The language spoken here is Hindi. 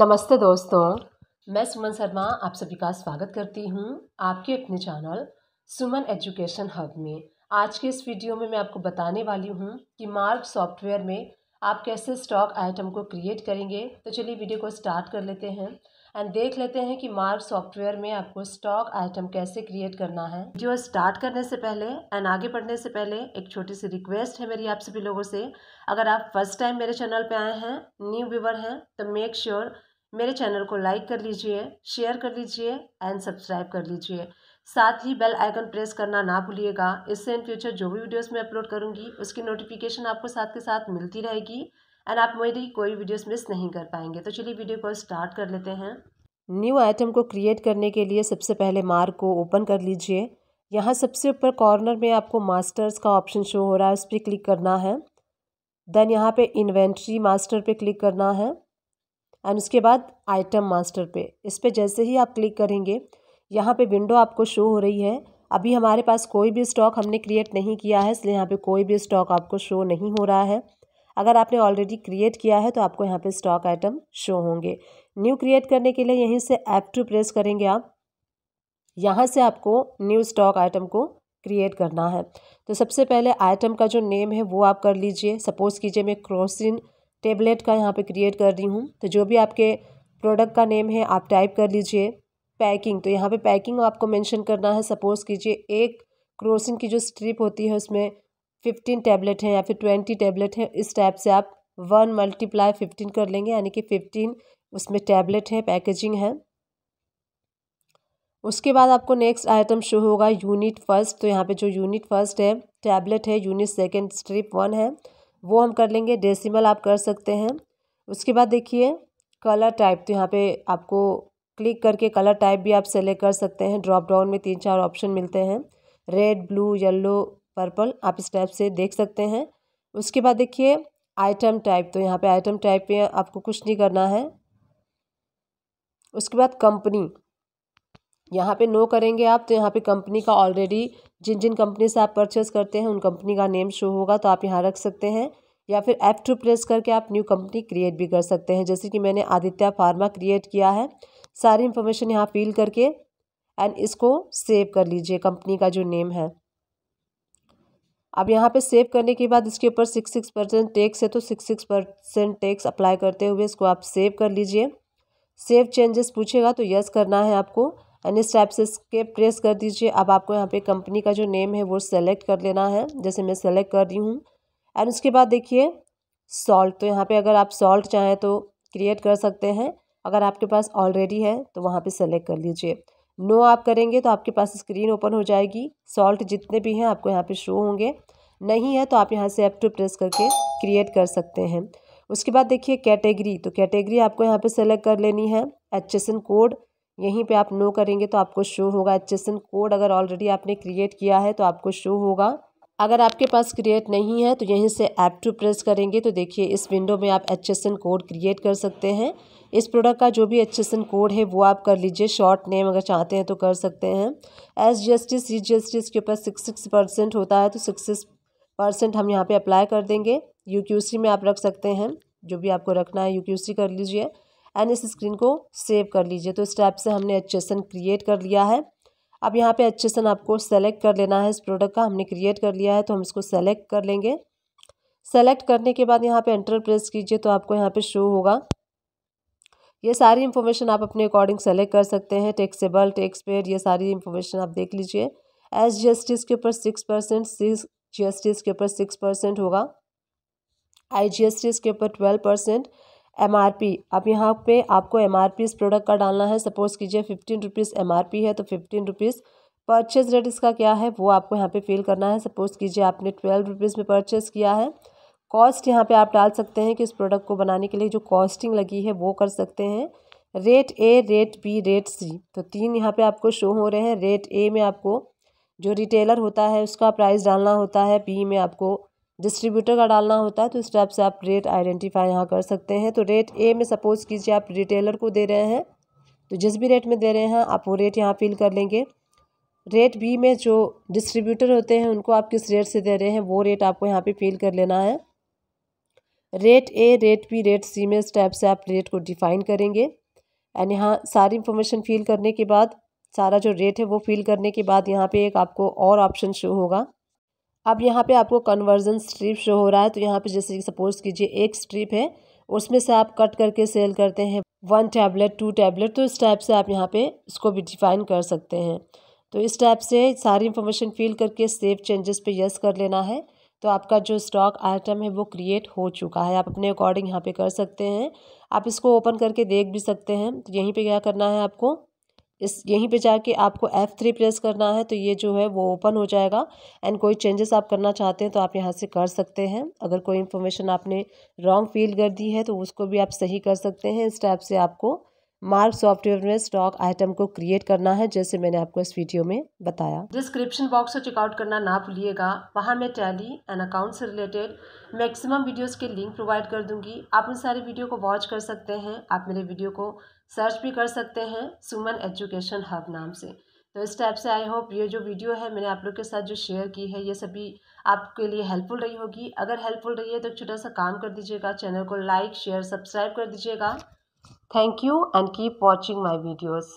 नमस्ते दोस्तों मैं सुमन शर्मा आप सभी का स्वागत करती हूँ आपके अपने चैनल सुमन एजुकेशन हब में आज के इस वीडियो में मैं आपको बताने वाली हूँ कि मार्क सॉफ्टवेयर में आप कैसे स्टॉक आइटम को क्रिएट करेंगे तो चलिए वीडियो को स्टार्ट कर लेते हैं एंड देख लेते हैं कि मार्क सॉफ्टवेयर में आपको स्टॉक आइटम कैसे क्रिएट करना है वीडियो स्टार्ट करने से पहले एंड आगे बढ़ने से पहले एक छोटी सी रिक्वेस्ट है मेरी आप सभी लोगों से अगर आप फर्स्ट टाइम मेरे चैनल पर आए हैं न्यू व्यूवर हैं तो मेक श्योर sure मेरे चैनल को लाइक कर लीजिए शेयर कर लीजिए एंड सब्सक्राइब कर लीजिए साथ ही बेल आइकन प्रेस करना ना भूलिएगा इससे इन फ्यूचर जो भी वीडियोस मैं अपलोड करूंगी उसकी नोटिफिकेशन आपको साथ के साथ मिलती रहेगी एंड आप मेरी कोई वीडियोस मिस नहीं कर पाएंगे तो चलिए वीडियो को स्टार्ट कर लेते हैं न्यू आइटम को क्रिएट करने के लिए सबसे पहले मार्क को ओपन कर लीजिए यहाँ सबसे ऊपर कॉर्नर में आपको मास्टर्स का ऑप्शन शो हो रहा है उस पर क्लिक करना है देन यहाँ पे इन्वेंट्री मास्टर पे क्लिक करना है एंड उसके बाद आइटम मास्टर पे इस पर जैसे ही आप क्लिक करेंगे यहाँ पे विंडो आपको शो हो रही है अभी हमारे पास कोई भी स्टॉक हमने क्रिएट नहीं किया है इसलिए यहाँ पे कोई भी स्टॉक आपको शो नहीं हो रहा है अगर आपने ऑलरेडी क्रिएट किया है तो आपको यहाँ पे स्टॉक आइटम शो होंगे न्यू क्रिएट करने के लिए यहीं से ऐप टू प्रेस करेंगे आप यहाँ से आपको न्यू स्टॉक आइटम को क्रिएट करना है तो सबसे पहले आइटम का जो नेम है वो आप कर लीजिए सपोज़ कीजिए मैं क्रोसिन टेबलेट का यहाँ पे क्रिएट कर रही हूँ तो जो भी आपके प्रोडक्ट का नेम है आप टाइप कर लीजिए पैकिंग तो यहाँ पे पैकिंग आपको मेंशन करना है सपोज़ कीजिए एक क्रोसिन की जो स्ट्रिप होती है उसमें फिफ्टीन टैबलेट है या फिर ट्वेंटी टैबलेट है इस टाइप से आप वन मल्टीप्लाई फिफ्टीन कर लेंगे यानी कि फिफ्टीन उसमें टैबलेट है पैकेजिंग है उसके बाद आपको नेक्स्ट आइटम शो होगा यूनिट फर्स्ट तो यहाँ पे जो यूनिट फर्स्ट है टैबलेट है यूनिट सेकंड स्ट्रिप वन है वो हम कर लेंगे डेसिमल आप कर सकते हैं उसके बाद देखिए कलर टाइप तो यहाँ पे आपको क्लिक करके कलर टाइप भी आप सेलेक्ट कर सकते हैं ड्रॉप डाउन में तीन चार ऑप्शन मिलते हैं रेड ब्लू येलो पर्पल आप इस टाइप से देख सकते हैं उसके बाद देखिए आइटम टाइप तो यहाँ पे आइटम टाइप पे आपको कुछ नहीं करना है उसके बाद कंपनी यहाँ पे नो करेंगे आप तो यहाँ पे कंपनी का ऑलरेडी जिन जिन कंपनी से आप परचेस करते हैं उन कंपनी का नेम शो होगा तो आप यहाँ रख सकते हैं या फिर ऐप टू प्रेस करके आप न्यू कंपनी क्रिएट भी कर सकते हैं जैसे कि मैंने आदित्य फार्मा क्रिएट किया है सारी इन्फॉर्मेशन यहाँ फील करके एंड इसको सेव कर लीजिए कंपनी का जो नेम है अब यहाँ पे सेव करने के बाद इसके ऊपर सिक्स सिक्स परसेंट टैक्स है तो six six percent tax apply करते हुए इसको आप सेव कर लीजिए सेव चेंजेस पूछेगा तो यस करना है आपको एंड इस टाइप से इसके प्रेस कर दीजिए अब आपको यहाँ पे कंपनी का जो नेम है वो सेलेक्ट कर लेना है जैसे मैं सेलेक्ट कर रही हूँ एंड उसके बाद देखिए सॉल्ट तो यहाँ पर अगर आप सॉल्ट चाहें तो क्रिएट कर सकते हैं अगर आपके पास ऑलरेडी है तो वहाँ पर सेलेक्ट कर लीजिए नो आप करेंगे तो आपके पास स्क्रीन ओपन हो जाएगी सॉल्ट जितने भी हैं आपको यहाँ पे शो होंगे नहीं है तो आप यहाँ से एप टू प्रेस करके क्रिएट कर सकते हैं उसके बाद देखिए कैटेगरी तो कैटेगरी आपको यहाँ पे सेलेक्ट कर लेनी है एच कोड यहीं पे आप नो करेंगे तो आपको शो होगा एच कोड अगर ऑलरेडी आपने क्रिएट किया है तो आपको शो होगा अगर आपके पास क्रिएट नहीं है तो यहीं से ऐप टू प्रेस करेंगे तो देखिए इस विंडो में आप एच कोड क्रिएट कर सकते हैं इस प्रोडक्ट का जो भी एच कोड है वो आप कर लीजिए शॉर्ट नेम अगर चाहते हैं तो कर सकते हैं S G S T C G S T इसके ऊपर सिक्स सिक्स परसेंट होता है तो सिक्स सिक्स परसेंट हम यहाँ पे अप्लाई कर देंगे यू क्यू सी में आप रख सकते हैं जो भी आपको रखना है यू क्यू सी कर लीजिए एंड इस स्क्रीन को सेव कर लीजिए तो इस टाइप से हमने एक्सेसन क्रिएट कर लिया है अब यहाँ पे एक्सेसन आपको सेलेक्ट कर लेना है इस प्रोडक्ट का हमने क्रिएट कर लिया है तो हम इसको सेलेक्ट कर लेंगे सेलेक्ट करने के बाद यहाँ पे एंटर प्रेस कीजिए तो आपको यहाँ पे शो होगा ये सारी इन्फॉर्मेशन आप अपने अकॉर्डिंग सेलेक्ट कर सकते हैं टैक्सेबल टैक्स पेड ये सारी इन्फॉर्मेशन आप देख लीजिए एस जी एस टी के ऊपर six percent six G S T इसके ऊपर सिक्स परसेंट होगा आई जी एस टी इसके ऊपर twelve percent M R P अब यहाँ पे आपको एम आर पी इस प्रोडक्ट का डालना है सपोज़ कीजिए fifteen rupees M R P है तो फिफ्टीन रुपीज़ परचेज रेट इसका क्या है वो आपको यहाँ पे फिल करना है सपोज़ कीजिए आपने ट्वेल्व रुपीज़ में परचेज़ किया है कॉस्ट यहाँ पे आप डाल सकते हैं कि इस प्रोडक्ट को बनाने के लिए जो कॉस्टिंग लगी है वो कर सकते हैं rate A rate B rate C तो तीन यहाँ पे आपको शो हो रहे हैं रेट ए में आपको जो रिटेलर होता है उसका प्राइस डालना होता है बी में आपको डिस्ट्रीब्यूटर का डालना होता है तो इस टाइप से आप रेट आइडेंटिफाई यहाँ कर सकते हैं तो रेट ए में सपोज़ कीजिए आप रिटेलर को दे रहे हैं तो जिस भी रेट में दे रहे हैं आप वो रेट यहाँ फिल कर लेंगे रेट बी में जो डिस्ट्रीब्यूटर होते हैं उनको आप किस रेट से दे रहे हैं वो रेट आपको यहाँ पे फिल कर लेना है rate A rate B rate C में इस टाइप से आप रेट को डिफ़ाइन करेंगे एंड यहाँ सारी इन्फॉर्मेशन फिल करने के बाद सारा जो रेट है वो फिल करने के बाद यहाँ पे एक आपको और ऑप्शन शो होगा अब यहाँ पे आपको कन्वर्जन स्ट्रिप शो हो रहा है तो यहाँ पे जैसे सपोज़ कीजिए एक स्ट्रिप है उसमें से आप कट करके सेल करते हैं वन टैबलेट टू टैबलेट तो इस टाइप से आप यहाँ पे इसको भी डिफ़ाइन कर सकते हैं तो इस टाइप से सारी इंफॉर्मेशन फिल करके सेव चेंजेस पे यस कर लेना है तो आपका जो स्टॉक आइटम है वो क्रिएट हो चुका है आप अपने अकॉर्डिंग यहाँ पे कर सकते हैं आप इसको ओपन करके देख भी सकते हैं तो यहीं पे क्या करना है आपको इस यहीं पे जाके आपको एफ़ प्रेस करना है तो ये जो है वो ओपन हो जाएगा एंड कोई चेंजेस आप करना चाहते हैं तो आप यहाँ से कर सकते हैं अगर कोई इन्फॉर्मेशन आपने रॉन्ग फील कर दी है तो उसको भी आप सही कर सकते हैं इस टाइप से आपको मार्क सॉफ्टवेयर में स्टॉक आइटम को क्रिएट करना है जैसे मैंने आपको इस वीडियो में बताया डिस्क्रिप्शन बॉक्स को चेकआउट करना ना भूलिएगा वहाँ मैं टैली एंड अकाउंट से रिलेटेड मैक्सिमम वीडियोस के लिंक प्रोवाइड कर दूंगी आप उन सारे वीडियो को वॉच कर सकते हैं आप मेरे वीडियो को सर्च भी कर सकते हैं सुमन एजुकेशन हब नाम से तो इस टाइप से आई होप ये जो वीडियो है मैंने आप लोग के साथ जो शेयर की है ये सभी आपके लिए हेल्पफुल रही होगी अगर हेल्पफुल रही है तो छोटा सा काम कर दीजिएगा चैनल को लाइक शेयर सब्सक्राइब कर दीजिएगा Thank you and keep watching my videos.